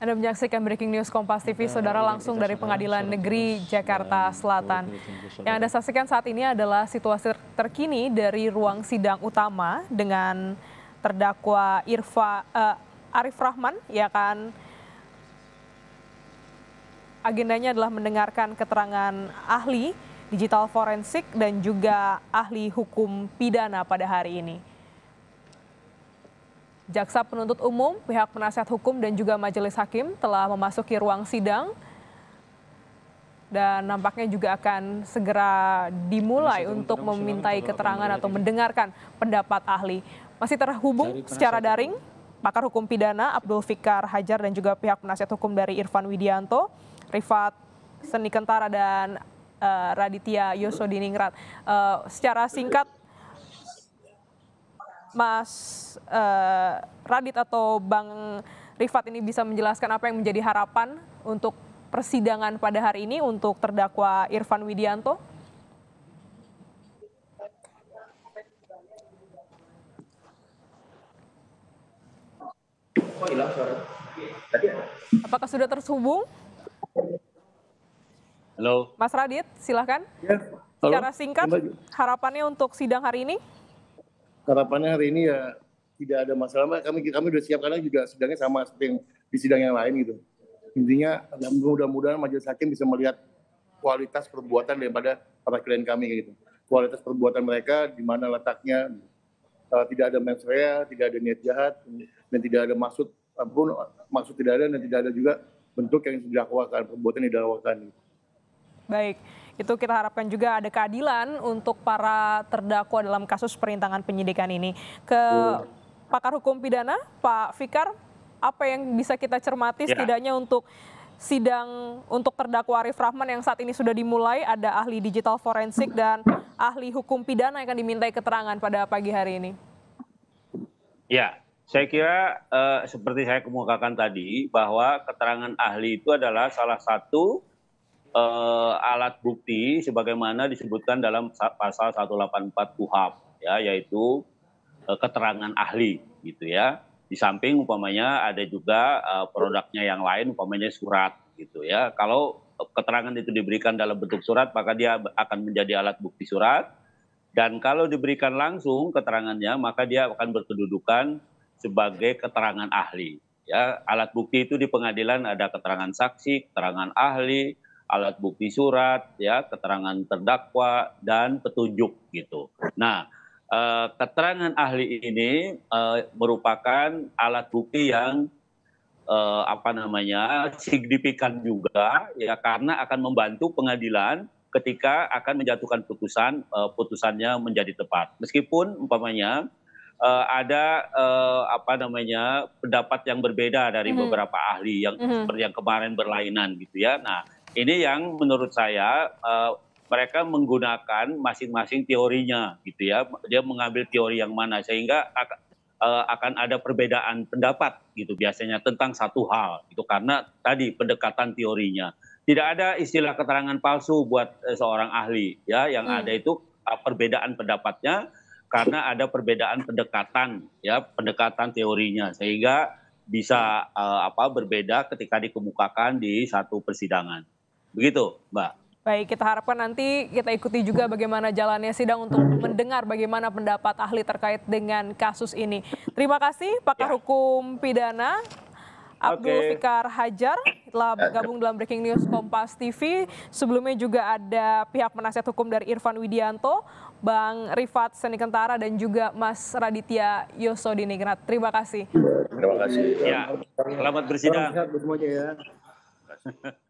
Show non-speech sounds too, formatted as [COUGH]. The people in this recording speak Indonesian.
Anda menyaksikan Breaking News Kompas TV, saudara langsung dari Pengadilan Negeri Jakarta Selatan. Yang Anda saksikan saat ini adalah situasi terkini dari ruang sidang utama dengan terdakwa Irfa uh, eh, Arif Rahman, ya kan? Agendanya adalah mendengarkan keterangan ahli digital forensik dan juga ahli hukum pidana pada hari ini. Jaksa penuntut umum, pihak penasihat hukum dan juga majelis hakim telah memasuki ruang sidang dan nampaknya juga akan segera dimulai untuk memintai keterangan atau mendengarkan pendapat ahli. Masih terhubung secara daring pakar hukum pidana Abdul Fikar Hajar dan juga pihak penasihat hukum dari Irfan Widianto, Rifat Seni Kentara dan uh, Raditya Yosodiningrat. Uh, secara singkat Mas uh, Radit atau Bang Rifat ini bisa menjelaskan apa yang menjadi harapan untuk persidangan pada hari ini untuk terdakwa Irfan Widianto? Apakah sudah tersubung? Halo. Mas Radit, silahkan. Ya. Halo. Secara singkat, harapannya untuk sidang hari ini? harapannya hari ini ya tidak ada masalah. Kami kami sudah siapkan karena juga sidangnya sama seperti yang di sidang yang lain gitu. Intinya mudah-mudahan majelis hakim bisa melihat kualitas perbuatan daripada para klien kami gitu. Kualitas perbuatan mereka di mana letaknya uh, tidak ada mens rea, tidak ada niat jahat dan tidak ada maksud pun maksud tidak ada dan tidak ada juga bentuk yang didakwakan perbuatan yang didakwakan gitu. Baik, itu kita harapkan juga ada keadilan untuk para terdakwa dalam kasus perintangan penyidikan ini. Ke hmm. pakar hukum pidana, Pak Fikar, apa yang bisa kita cermati ya. setidaknya untuk sidang untuk terdakwa Arif Rahman yang saat ini sudah dimulai ada ahli digital forensik dan ahli hukum pidana yang akan dimintai keterangan pada pagi hari ini. Ya, saya kira eh, seperti saya kemukakan tadi bahwa keterangan ahli itu adalah salah satu uh, alat bukti sebagaimana disebutkan dalam pasal 184 KUHAP ya yaitu uh, keterangan ahli gitu ya. Di samping umpamanya ada juga uh, produknya yang lain umpamanya surat gitu ya. Kalau keterangan itu diberikan dalam bentuk surat maka dia akan menjadi alat bukti surat dan kalau diberikan langsung keterangannya maka dia akan berkedudukan sebagai keterangan ahli ya alat bukti itu di pengadilan ada keterangan saksi keterangan ahli alat bukti surat, ya keterangan terdakwa dan petunjuk gitu. Nah, e, keterangan ahli ini e, merupakan alat bukti yang e, apa namanya signifikan juga ya karena akan membantu pengadilan ketika akan menjatuhkan putusan e, putusannya menjadi tepat. Meskipun umpamanya e, ada e, apa namanya pendapat yang berbeda dari mm -hmm. beberapa ahli yang mm -hmm. seperti yang kemarin berlainan gitu ya. Nah, ini yang menurut saya eh, mereka menggunakan masing masing teorinya gitu ya dia mengambil teori yang mana sehingga eh, akan ada perbedaan pendapat gitu biasanya tentang satu hal itu karena tadi pendekatan teorinya tidak ada istilah keterangan palsu buat eh, seorang ahli ya yang hmm. ada itu perbedaan pendapatnya karena ada perbedaan pendekatan ya pendekatan teorinya sehingga bisa uh, apa berbeda ketika dikemukakan di satu persidangan. Begitu, Mbak. Baik, kita harapkan nanti kita ikuti juga bagaimana jalannya sidang untuk mendengar bagaimana pendapat ahli terkait dengan kasus ini. Terima kasih pakar ya. hukum pidana Abdul okay. Fikar Hajar telah ya, bergabung ya. dalam Breaking News Kompas TV. Sebelumnya juga ada pihak penasihat hukum dari Irfan Widianto, Bang Rifat Seni Senikentara dan juga Mas Raditya Yosodiningrat. Terima kasih. Terima kasih. Ya, selamat bersidang. Selamat bersidang. [LAUGHS]